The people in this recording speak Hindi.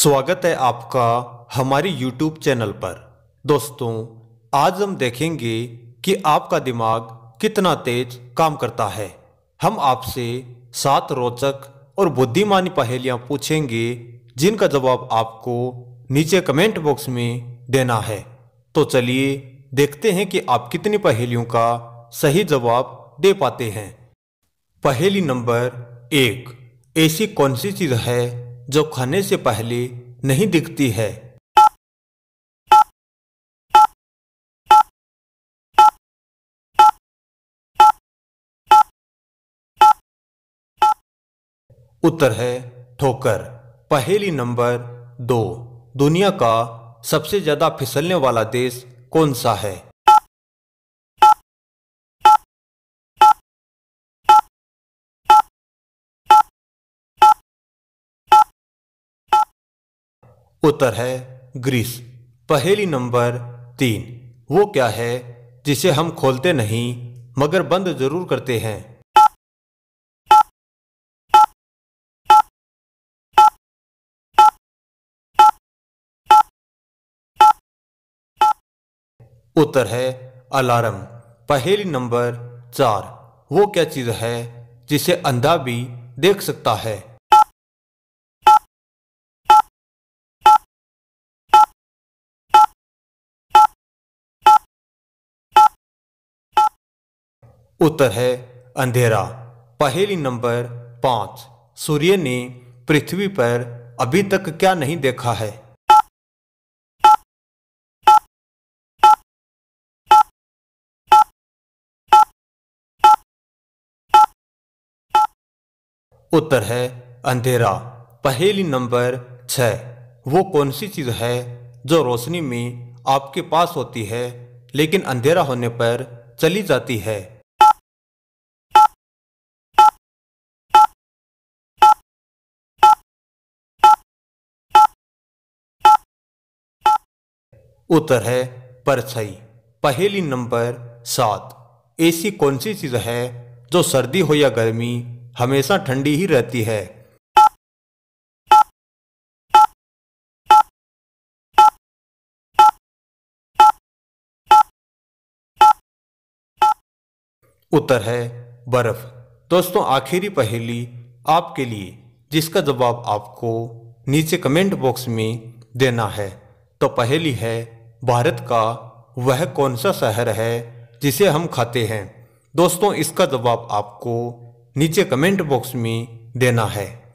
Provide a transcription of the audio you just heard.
स्वागत है आपका हमारी YouTube चैनल पर दोस्तों आज हम देखेंगे कि आपका दिमाग कितना तेज काम करता है हम आपसे सात रोचक और बुद्धिमानी पहेलियां पूछेंगे जिनका जवाब आपको नीचे कमेंट बॉक्स में देना है तो चलिए देखते हैं कि आप कितनी पहेलियों का सही जवाब दे पाते हैं पहेली नंबर एक ऐसी कौन सी चीज़ है जो खाने से पहले नहीं दिखती है उत्तर है ठोकर पहेली नंबर दो दुनिया का सबसे ज्यादा फिसलने वाला देश कौन सा है उत्तर है ग्रीस पहेली नंबर तीन वो क्या है जिसे हम खोलते नहीं मगर बंद जरूर करते हैं उत्तर है अलार्म पहेली नंबर चार वो क्या चीज़ है जिसे अंधा भी देख सकता है उत्तर है अंधेरा पहेली नंबर पांच सूर्य ने पृथ्वी पर अभी तक क्या नहीं देखा है उत्तर है अंधेरा पहेली नंबर छ वो कौन सी चीज़ है जो रोशनी में आपके पास होती है लेकिन अंधेरा होने पर चली जाती है उत्तर है परछाई पहेली नंबर सात ऐसी कौन सी चीज है जो सर्दी हो या गर्मी हमेशा ठंडी ही रहती है उत्तर है बर्फ दोस्तों आखिरी पहेली आपके लिए जिसका जवाब आपको नीचे कमेंट बॉक्स में देना है तो पहेली है भारत का वह कौन सा शहर है जिसे हम खाते हैं दोस्तों इसका जवाब आपको नीचे कमेंट बॉक्स में देना है